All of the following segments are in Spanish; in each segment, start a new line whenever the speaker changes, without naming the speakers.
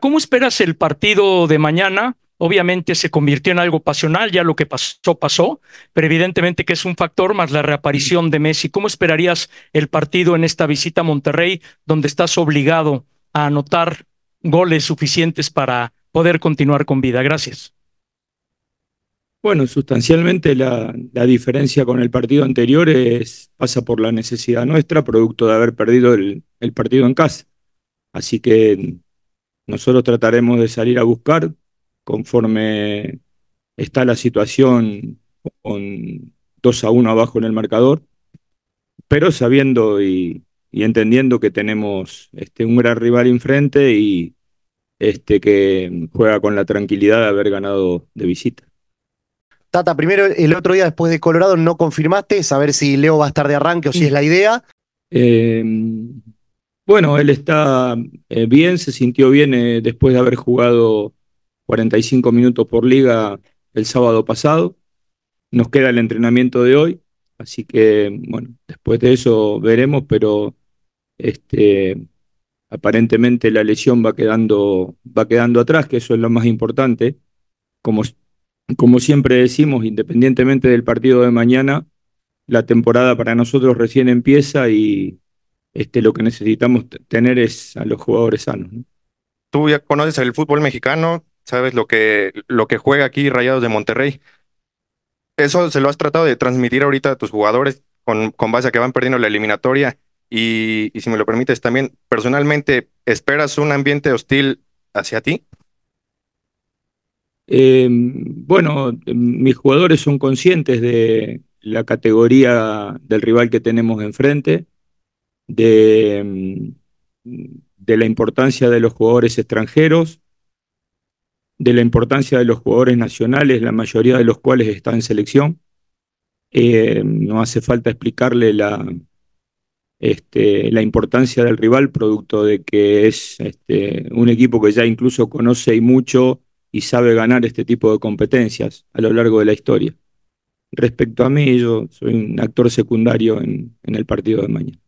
¿cómo esperas el partido de mañana? Obviamente se convirtió en algo pasional, ya lo que pasó, pasó, pero evidentemente que es un factor más la reaparición de Messi. ¿Cómo esperarías el partido en esta visita a Monterrey, donde estás obligado a anotar goles suficientes para poder continuar con vida? Gracias. Bueno, sustancialmente la, diferencia con el partido anterior es, pasa por la necesidad nuestra, producto de haber perdido el, el partido en casa. Así que nosotros trataremos de salir a buscar conforme está la situación con 2 a 1 abajo en el marcador, pero sabiendo y, entendiendo que tenemos este, un gran rival enfrente y este, que juega con la tranquilidad de haber ganado de visita.
Tata, primero el otro día después de Colorado no confirmaste, saber si Leo va a estar de arranque o si es la idea.
Eh, bueno, él está eh, bien, se sintió bien eh, después de haber jugado 45 minutos por liga el sábado pasado. Nos queda el entrenamiento de hoy, así que bueno, después de eso veremos, pero este, aparentemente la lesión va quedando, va quedando atrás, que eso es lo más importante. Como, como siempre decimos, independientemente del partido de mañana, la temporada para nosotros recién empieza y este, lo que necesitamos tener es a los jugadores sanos.
Tú ya conoces el fútbol mexicano, sabes lo que, lo que juega aquí Rayados de Monterrey. Eso se lo has tratado de transmitir ahorita a tus jugadores con, base a que van perdiendo la eliminatoria. Y, si me lo permites también, personalmente, ¿esperas un ambiente hostil hacia ti?
Em, bueno, mis jugadores son conscientes de la categoría del rival que tenemos enfrente. Mm, de, la importancia de los jugadores extranjeros, de la importancia de los jugadores nacionales, la mayoría de los cuales está en selección. Eh, no hace falta explicarle la, este, la importancia del rival, producto de que es este, un equipo que ya incluso conoce y mucho y sabe ganar este tipo de competencias a lo largo de la historia. Respecto a mí, yo soy un actor secundario en, en el partido
de mañana.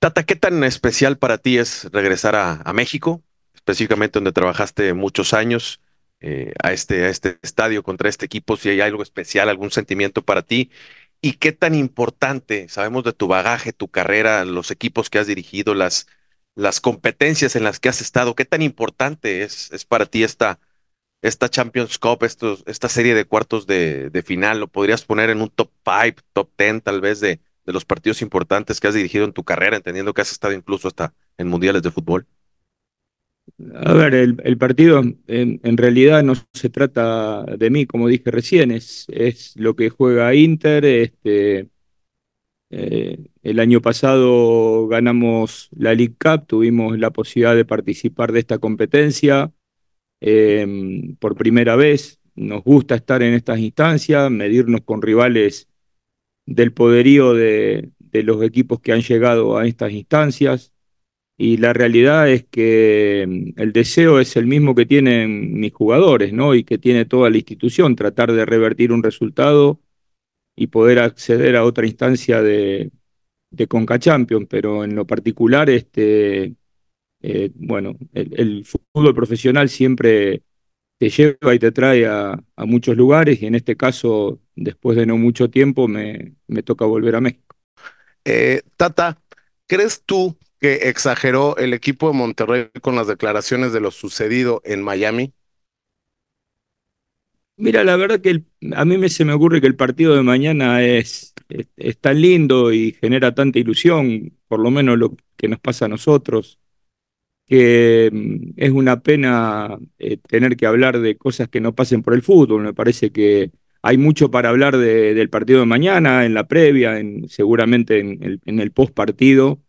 Tata, ¿qué tan especial para ti es regresar a, México, específicamente donde trabajaste muchos años, eh, a, este, a este estadio contra este equipo? Si hay algo especial, algún sentimiento para ti. ¿Y qué tan importante, sabemos de tu bagaje, tu carrera, los equipos que has dirigido, las, las competencias en las que has estado, qué tan importante es, es para ti esta, esta Champions Cup, esta serie de cuartos de, de final? ¿Lo podrías poner en un top 5, top 10 tal vez de, de los partidos importantes que has dirigido en tu carrera, entendiendo que has estado incluso hasta en mundiales de fútbol? A ver,
el, partido en, realidad no se trata de mí, como dije recién, es, lo que juega Inter. Este, eh, el año pasado ganamos la League Cup, tuvimos la posibilidad de participar de esta competencia em, por primera vez. Nos gusta estar en estas instancias, medirnos con rivales del poderío de, los equipos que han llegado a estas instancias. Y la realidad es que mm, el deseo es el mismo que tienen mis jugadores, ¿no? Y que tiene toda la institución, tratar de revertir un resultado y poder acceder a otra instancia de, de pero en lo particular, este, eh, bueno, el, fútbol profesional siempre te lleva y te trae a, muchos lugares y en este caso, después de no mucho tiempo, me, me toca volver a México. Eh,
tata, ¿crees tú que exageró el equipo de Monterrey con las declaraciones de lo sucedido en Miami? Mira, la verdad que
a mí se me ocurre que el partido de mañana es tan lindo y genera tanta ilusión, por lo menos lo que nos pasa a nosotros que mm, es una pena eh, tener que hablar de cosas que no pasen por el fútbol. Me parece que hay mucho para hablar del partido de mañana, en la previa, en, seguramente en el, en post partido,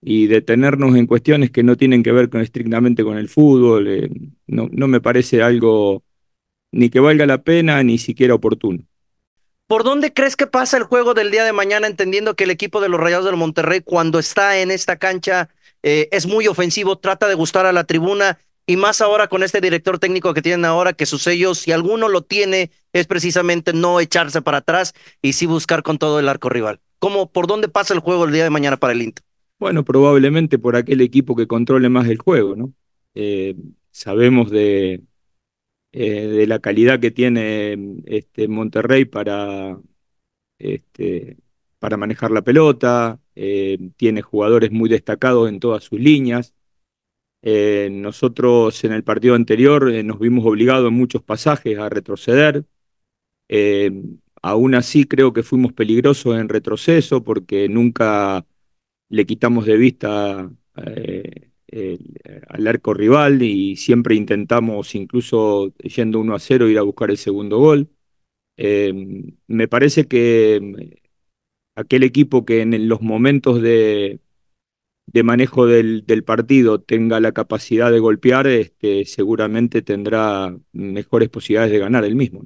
y detenernos en cuestiones que no tienen que ver estrictamente con el fútbol. Eh, no, no me parece algo ni que valga la pena ni siquiera oportuno.
¿Por dónde crees que pasa el juego del día de mañana, entendiendo que el equipo de los Rayados del Monterrey, cuando está en esta cancha, eh, es muy ofensivo, trata de gustar a la tribuna y más ahora con este director técnico que tienen ahora, que sus sellos, si alguno lo tiene, es precisamente no echarse para atrás y sí buscar con todo el arco rival. ¿Cómo, ¿Por dónde pasa el juego el día de mañana para el Inter?
Bueno, probablemente por aquel equipo que controle más el juego, ¿no? Eh, sabemos de, eh, de la calidad que tiene este Monterrey para, este, para manejar la pelota, eh, tiene jugadores muy destacados en todas sus líneas. Eh, nosotros en el partido anterior eh, nos vimos obligados en muchos pasajes a retroceder. aún así creo que fuimos peligrosos en retroceso porque nunca le quitamos de vista al arco rival y siempre intentamos, incluso yendo 1 a 0, ir a buscar el segundo gol. me parece que aquel equipo que en los momentos de, de manejo del, partido tenga la capacidad de golpear, este, seguramente tendrá mejores posibilidades de ganar el mismo.